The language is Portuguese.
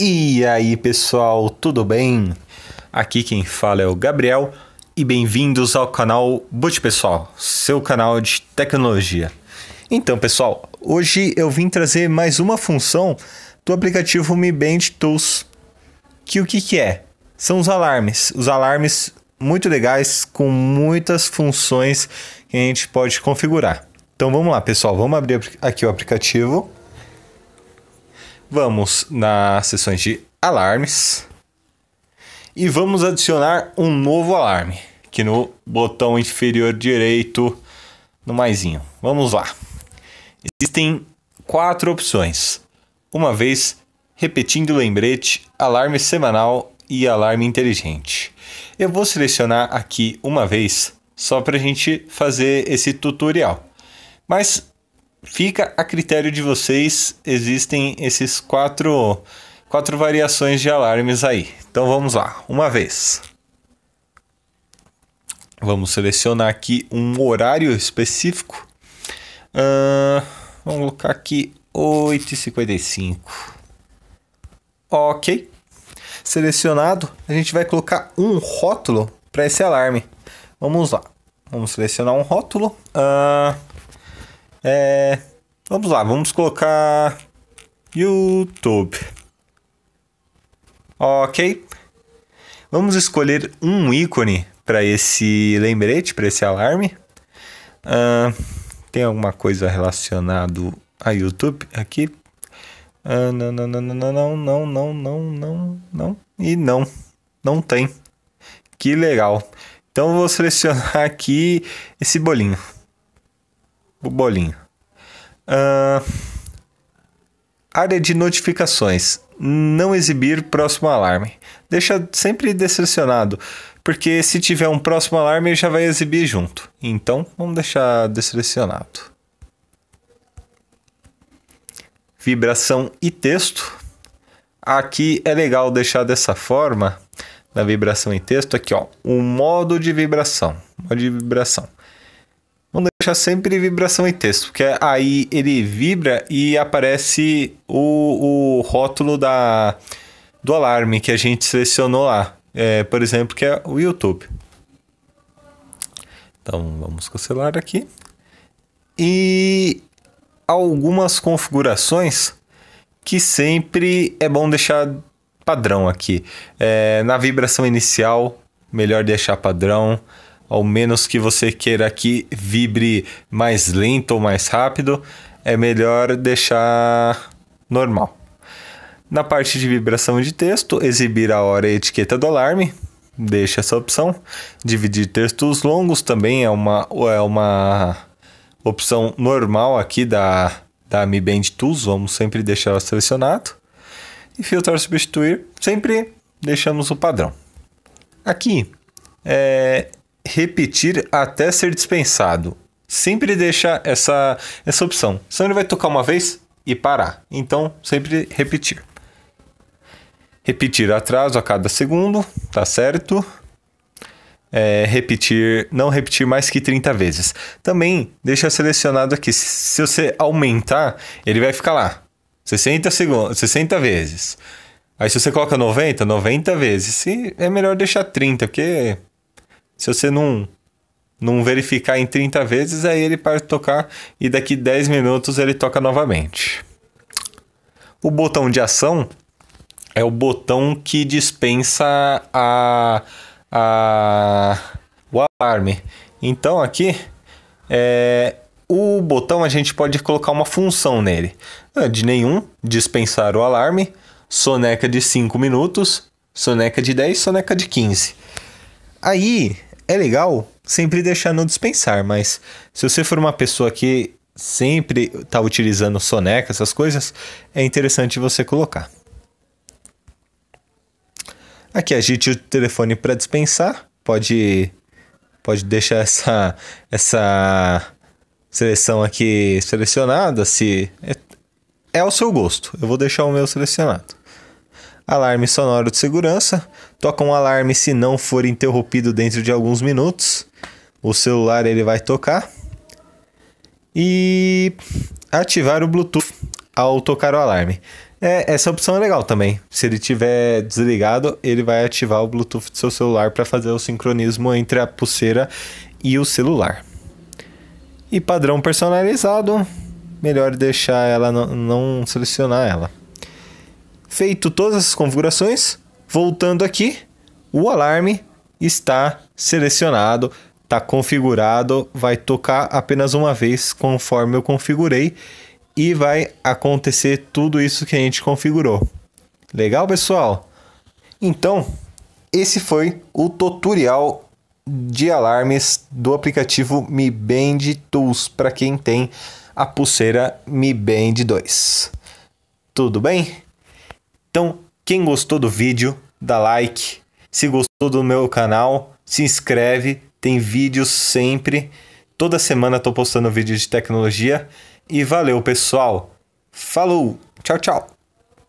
E aí pessoal, tudo bem? Aqui quem fala é o Gabriel e bem-vindos ao canal Boot Pessoal, seu canal de tecnologia. Então pessoal, hoje eu vim trazer mais uma função do aplicativo Mi Band Tools. Que o que, que é? São os alarmes. Os alarmes muito legais com muitas funções que a gente pode configurar. Então vamos lá pessoal, vamos abrir aqui o aplicativo vamos nas sessões de alarmes e vamos adicionar um novo alarme, que no botão inferior direito no maisinho. Vamos lá. Existem quatro opções. Uma vez, repetindo o lembrete, alarme semanal e alarme inteligente. Eu vou selecionar aqui uma vez, só para a gente fazer esse tutorial. Mas fica a critério de vocês. Existem esses quatro, quatro variações de alarmes aí. Então vamos lá, uma vez. Vamos selecionar aqui um horário específico. Uh, vamos colocar aqui 8h55. Ok. Selecionado, a gente vai colocar um rótulo para esse alarme. Vamos lá. Vamos selecionar um rótulo. Uh, é, vamos lá, vamos colocar YouTube. Ok. Vamos escolher um ícone para esse lembrete, para esse alarme. Uh, tem alguma coisa relacionado a YouTube aqui? Uh, não, não, não, não, não, não, não, não, não, não. E não, não tem. Que legal. Então vou selecionar aqui esse bolinho bolinho. Uh, ah, área de notificações. Não exibir próximo alarme. Deixa sempre decepcionado, porque se tiver um próximo alarme já vai exibir junto. Então, vamos deixar decepcionado. Vibração e texto. Aqui é legal deixar dessa forma, na vibração e texto, aqui ó, o modo de vibração. Modo de vibração. Vamos deixar sempre vibração e texto, porque aí ele vibra e aparece o, o rótulo da, do alarme que a gente selecionou lá. É, por exemplo, que é o YouTube. Então vamos cancelar aqui. E algumas configurações que sempre é bom deixar padrão aqui. É, na vibração inicial, melhor deixar padrão ao menos que você queira que vibre mais lento ou mais rápido, é melhor deixar normal. Na parte de vibração de texto, exibir a hora e a etiqueta do alarme, deixa essa opção. Dividir textos longos também é uma, é uma opção normal aqui da, da Mi Band Tools, vamos sempre deixar selecionado. E filtrar substituir, sempre deixamos o padrão. Aqui, é, repetir até ser dispensado. Sempre deixa essa, essa opção. Senão ele vai tocar uma vez e parar. Então, sempre repetir. Repetir atraso a cada segundo, tá certo? É, repetir, não repetir mais que 30 vezes. Também deixa selecionado aqui. Se você aumentar, ele vai ficar lá. 60 segundos, 60 vezes. Aí se você coloca 90, 90 vezes. E é melhor deixar 30, porque se você não não verificar em 30 vezes, aí ele para de tocar e daqui 10 minutos ele toca novamente. O botão de ação é o botão que dispensa a, a o alarme. Então aqui é, o botão a gente pode colocar uma função nele. Ah, de nenhum, dispensar o alarme, soneca de 5 minutos, soneca de 10, soneca de 15. Aí é legal sempre deixar no dispensar, mas se você for uma pessoa que sempre está utilizando soneca, essas coisas, é interessante você colocar. Aqui agite o telefone para dispensar, pode pode deixar essa essa seleção aqui selecionada, se é, é ao seu gosto. Eu vou deixar o meu selecionado alarme sonoro de segurança, toca um alarme se não for interrompido dentro de alguns minutos. O celular ele vai tocar e ativar o Bluetooth ao tocar o alarme. É, essa opção é legal também. Se ele tiver desligado, ele vai ativar o Bluetooth do seu celular para fazer o sincronismo entre a pulseira e o celular. E padrão personalizado, melhor deixar ela não, não selecionar ela. Feito todas essas configurações, voltando aqui, o alarme está selecionado, está configurado, vai tocar apenas uma vez conforme eu configurei e vai acontecer tudo isso que a gente configurou. Legal, pessoal? Então, esse foi o tutorial de alarmes do aplicativo Mi Band Tools para quem tem a pulseira Mi Band 2. Tudo bem? Então, quem gostou do vídeo, dá like. Se gostou do meu canal, se inscreve. Tem vídeos sempre. Toda semana estou postando vídeos de tecnologia. E valeu, pessoal. Falou. Tchau, tchau.